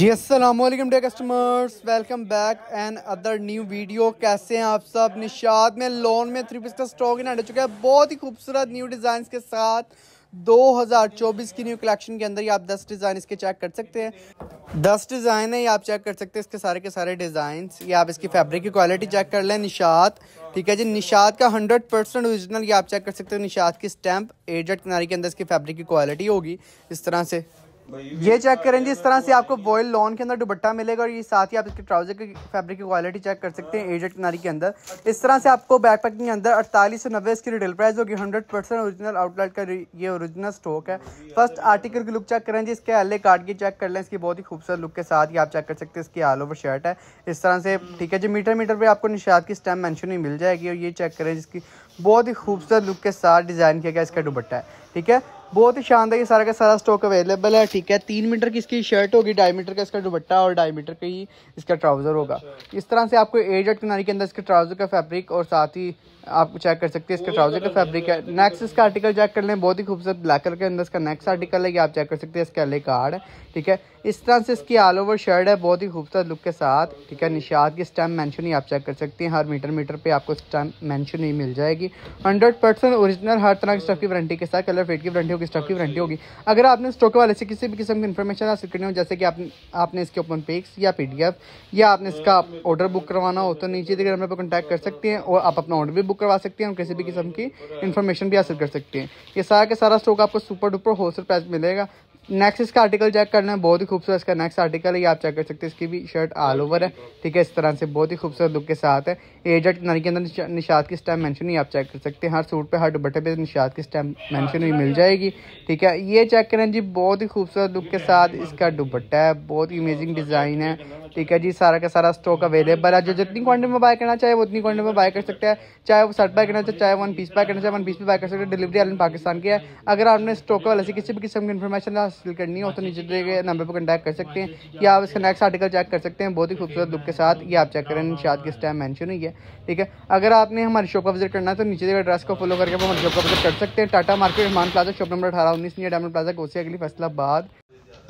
जी असलम dear customers welcome back and other new video कैसे हैं आप सब निशाद में लोन में थ्री पीस का स्टॉक इन हट चुका है बहुत ही खूबसूरत न्यू डिज़ाइन के साथ 2024 की न्यू कलेक्शन के अंदर ही आप 10 डिज़ाइन इसके चेक कर सकते हैं 10 डिज़ाइन है ये आप चेक कर सकते हैं इसके सारे के सारे डिज़ाइन ये आप इसकी फैब्रिक की क्वालिटी चेक कर लें निशात ठीक है जी निशात का 100 परसेंट ओरिजिनल ये आप चेक कर सकते हैं निशात की स्टैंप एजट किनारी के अंदर इसकी फैब्रिक की क्वालिटी होगी इस तरह से ये चेक करें जी इस तरह से आपको बॉयल लॉन के अंदर दुबट्टा मिलेगा और ये साथ ही आप इसके ट्राउजर की फैब्रिक की क्वालिटी चेक कर सकते हैं एजेड किनारी के अंदर इस तरह से आपको बैक पैक के अंदर अड़तालीस सौ नब्बे इसकी रिटेल प्राइस होगी हंड्रेड परसेंट ओरिजिनल आउटलेट का ये ओरिजिनल स्टॉक है फर्स्ट आर्टिकल की लुक चेक करें जी इसके अल्ले कार्ड की चेक कर लें इसकी बहुत ही खूबसूरत लुक के साथ ही आप चेक कर सकते हैं इसकी ऑल ओवर शर्ट है इस तरह से ठीक है जी मीटर मीटर पर आपको निशात की स्टैम मैंशन ही मिल जाएगी और ये चेक करें जिसकी बहुत ही खूबसूरत लुक के साथ डिज़ाइन किया गया इसका दुबट्टा है ठीक है बहुत ही शानदार ये सारा का सारा स्टॉक अवेलेबल है ठीक है तीन मीटर की इसकी शर्ट होगी ढाई मीटर का इसका दुबट्टा और ढाई मीटर का ही इसका ट्राउज़र होगा अच्छा। इस तरह से आपको एट किनारी के अंदर इसके ट्राउज़र का फैब्रिक और साथ ही आप चेक कर सकते हैं इसका ट्राउजर का फैब्रिक है नेक्स्ट इसका आर्टिकल चेक कर लें बहुत ही खूबसूरत ब्लैक कलर के अंदर इसका नेक्स्ट आर्टिकल है ये आप चेक कर सकते हैं इसका एल कार्ड ठीक है इस तरह से इसकी ऑल ओवर शर्ट है बहुत ही खूबसूरत लुक के साथ ठीक है निशाद की स्टैम मैंशन ही आप चेक कर सकते हैं हर मीटर मीटर पर आपको स्टैम मैंशन ही मिल जाएगी हंड्रेड परसेंट ओरिजिनल हर तरह की स्टफ की वारंटी के साथ कलर फेट की वारंटी होगी आपकी स्टॉक की वारंटी होगी अगर आपने स्टॉक वाले से किसी भी किस्म की इन्फॉर्मेशन हासिल करनी हो जैसे कि आपने आपने इसके ओपन पेक्स या पी या आपने इसका ऑर्डर बुक करवाना हो तो नीचे दिए नंबर पर कॉन्टैक्ट कर सकते हैं और आप अपना ऑर्डर भी बुक करवा सकते हैं और किसी भी किस्म की इन्फॉर्मेशन भी हासिल कर सकते हैं ये सारा के सारा स्टॉक आपको सुपर डुपर होलसेल प्राइस मिलेगा नेक्स्ट इसका आर्टिकल चेक करना है बहुत ही खूबसूरत इसका नेक्स्ट आर्टिकल है ये आप चेक कर सकते हैं इसकी भी शर्ट ऑल ओवर है ठीक है इस तरह से बहुत ही खूबसूरत लुक के साथ है एजट नारी के अंदर निशात की स्टैम मेंशन हुई आप चेक कर सकते हैं हर सूट पे हर दुबटे पे निशात की स्टैम मेंशन हुई मिल जाएगी ठीक है ये चेक करें जी बहुत ही खूबसूरत लुक के साथ इसका दुबट्टा है बहुत ही अमेजिंग डिज़ाइन है ठीक है जी सारा का सारा स्टॉक अवेलेबल है जो जितनी क्वान्टिटी में बाय करना चाहे वो उतनी क्वान्टिटी में बाय कर सकते हैं चाहे वो सर्ट बाय करना चाहे चाहे वन पीस बाय करना चाहे वन पीस भी बाय कर सकते हैं डिलीवरी आलन पाकिस्तान की है अगर आपने स्टॉक वाले से किसी भी किस्म की इन्फॉर्मेशन हासिल करनी हो तो नीचे दिए गए नंबर पर कॉन्टैक्ट कर सकते हैं या आप इसका नेक्स्ट आर्टिकल चेक कर सकते हैं बहुत ही खूबसूरत लुक के साथ ये आप चेक करें शायद किस टाइम मैंशन हुई है ठीक है अगर आपने हमारी शॉप का विजिट करना है तो नीचे दिए एड्रेस को फॉलो करके आप हमारी शॉप का विजिट कर सकते हैं Tata market Haman plaza shop number अठारह उन्नीस डायमंड प्लाजा कोसी अगली फैसलाबाद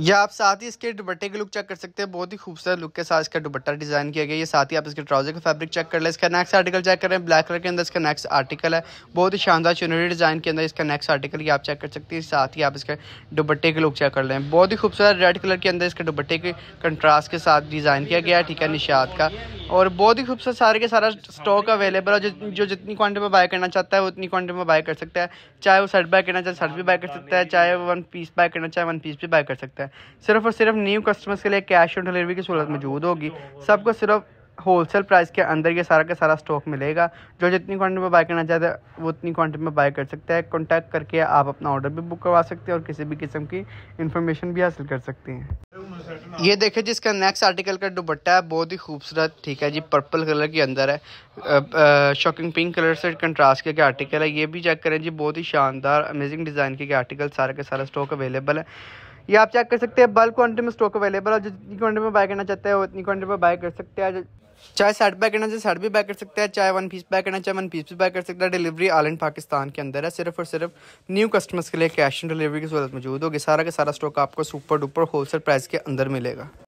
या आप साथ ही इसके दुपट्टे के लुक चेक कर सकते हैं बहुत ही खूबसूरत लुक के साथ इसका दुपट्टा डिजाइन किया गया है साथ ही आप इसके ट्राउजर का फैब्रिक चेक कर लें इसका नेक्स्ट आर्टिकल चेक करें ब्लैक कलर के अंदर इसका नेक्स्ट आर्टिकल है बहुत ही शानदार चुनरी डिजाइन के अंदर इसका नेक्स्ट आर्टिकल आप चेक कर सकते हैं साथ ही आप इसके दुपट्टे के लुक चेक कर लें बहुत ही खूबसूरत रेड कलर के अंदर इसके दुपट्टे के कंट्रास्ट के साथ डिजाइन किया गया है ठीक है निशात का और बहुत ही खूबसूरत सारे के सारा स्टॉक अवेलेबल है जो जो जितनी क्वान्टिटी में बाय करना चाहता है वो उतनी क्वान्टिटी में बाय कर सकता है चाहे वो शर्ट बाय करना चाहे शर्ट भी बाय कर सकता है चाहे वन पीस बाय करना चाहे वन पीस भी बाय कर सकता है है सिर्फ और सिर्फ न्यू कस्टमर्स के लिए कैश ऑन डिलीवरी की सहूलत मौजूद होगी सबको सिर्फ होलसेल प्राइस के अंदर ये सारा का सारा स्टॉक मिलेगा जो जितनी क्वांटिटी में बाय करना चाहते हैं वो उतनी क्वांटिटी में बाय कर सकते हैं कॉन्टैक्ट करके आप अपना ऑर्डर भी बुक करवा सकते हैं और किसी भी किस्म की इन्फॉर्मेशन भी हासिल कर सकते हैं ये देखे जिसका नेक्स्ट आर्टिकल का दुपट्टा है बहुत ही खूबसूरत ठीक है जी पर्पल कलर के अंदर है शॉकिंग पिंक कलर से कंट्रास्ट के आर्टिकल है ये भी चेक करें जी बहुत ही शानदार अमेजिंग डिज़ाइन के आर्टिकल सारा का सारा स्टॉक अवेलेबल है ये आप चेक कर सकते हैं बल्क क्वान्टिटी में स्टॉक अवेलेबल है जितनी क्वान्टिटी में बाय करना चाहते हैं उतनी क्वान्टिटी में बाय कर सकते हैं चाहे सेट बाय करना चाहे सेट भी बाय कर सकते हैं चाहे वन पीस बाय करना चाहे वन पीस भी बाय कर सकता है डिलीवरी ऑल इंड पाकिस्तान के अंदर है सिर्फ और सिर्फ न्यू कस्टमर्स के लिए कैश ऑन डिलीवरी की सहूलत मौजूद होगी सारा का सारा स्टॉक आपको सुपर डुपर होलसेल प्राइस के अंदर मिलेगा